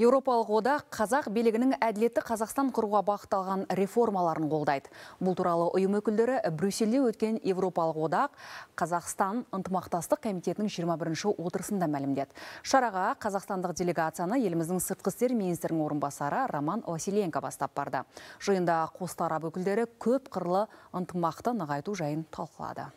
Еуропалық одақ қазақ белегінің әділетті Қазақстан құруға бағытталған реформаларын қолдайды. Бұл туралы ұйым өкілдері Брюссельде өткен Еуропалық одақ Қазақстан ынтымақтастық комитетінің 21-ші отырысында мәлімдеді. Шараға қазақстандық делегацияны еліміздің сыртқы істер министрінің орынбасары Роман Василенко бастап барды. Жиында қос тарап өкілдері көп қырлы ынтымақты нығайту жайын талқылады.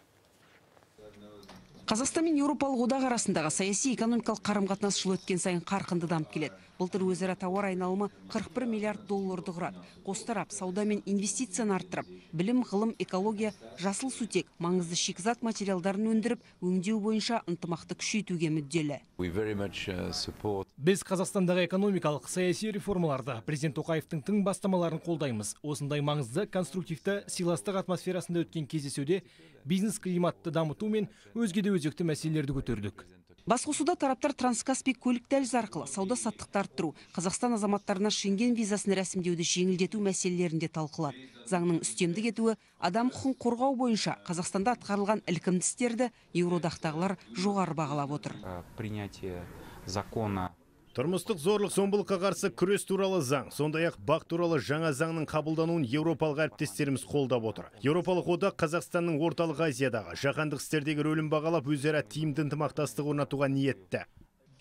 Қазақстан мен Еуропалық одақ арасындағы саяси экономикалық қарым қатынас жыл өткен сайын қарқынды дамып келеді. Былтыр өзара тауар айналымы 41 миллиард долларды құрады. Қос тарап сауда мен инвестицияны арттырып, білім, ғылым, экология, жасыл сутек, маңызды шикізат материалдарын өндіріп, өңдеу бойынша ынтымақты күшейтуге мүдделі. Uh, Біз Қазақстандағы экономикалық саяси реформаларды президент Тоқаевтың тың бастамаларын қолдаймыз. Осындай маңызды конструктивті сыйластық атмосферасында өткен кездесуде бизнес климатты дамыту мен өзге де өзекті мәселелерді көтердік басқосуда тараптар транскаспий көлік дәлізі арқылы сауда саттықты арттыру қазақстан азаматтарына шенген визасын рәсімдеуді жеңілдету мәселелерін де талқылады заңның үстемдік етуі адам құқығын қорғау бойынша қазақстанда атқарылған ілкімді істерді еуроодақтағылар жоғары бағалап отыр э, принятие закона тұрмыстық зорлық зомбылыққа қарсы күрес туралы заң сондай ақ бақ туралы жаңа заңның қабылдануын еуропалық әріптестеріміз қолдап отыр еуропалық одақ қазақстанның орталық азиядағы жаһандық істердегі рөлін бағалап өзара тиімді ынтымақтастық орнатуға ниетті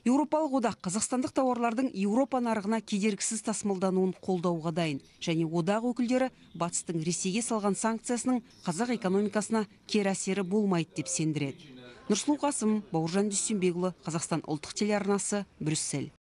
еуропалық одақ қазақстандық тауарлардың еуропа нарығына кедергісіз тасымалдануын қолдауға дайын және одақ өкілдері батыстың ресейге салған санкциясының қазақ экономикасына кері әсері болмайды деп сендіреді нұрсұлу қасым бауыржан дүйсенбекұлы қазақстан ұлттық телеарнасы брюссель